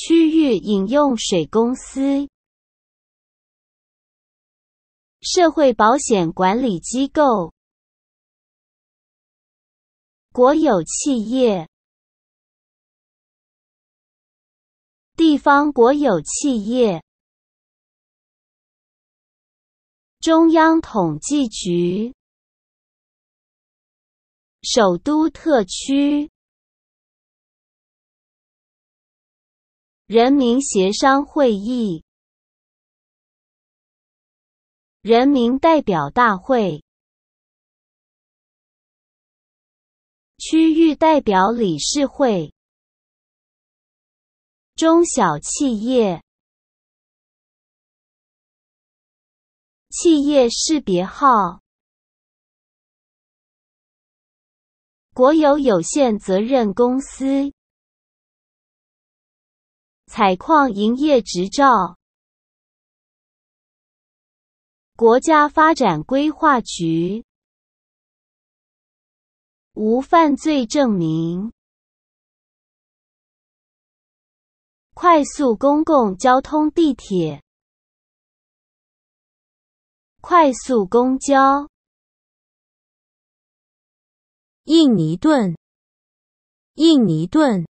区域饮用水公司、社会保险管理机构、国有企业、地方国有企业、中央统计局、首都特区。人民协商会议、人民代表大会、区域代表理事会、中小企业、企业识别号、国有有限责任公司。采矿营业执照，国家发展规划局无犯罪证明，快速公共交通地铁，快速公交，印尼盾，印尼盾。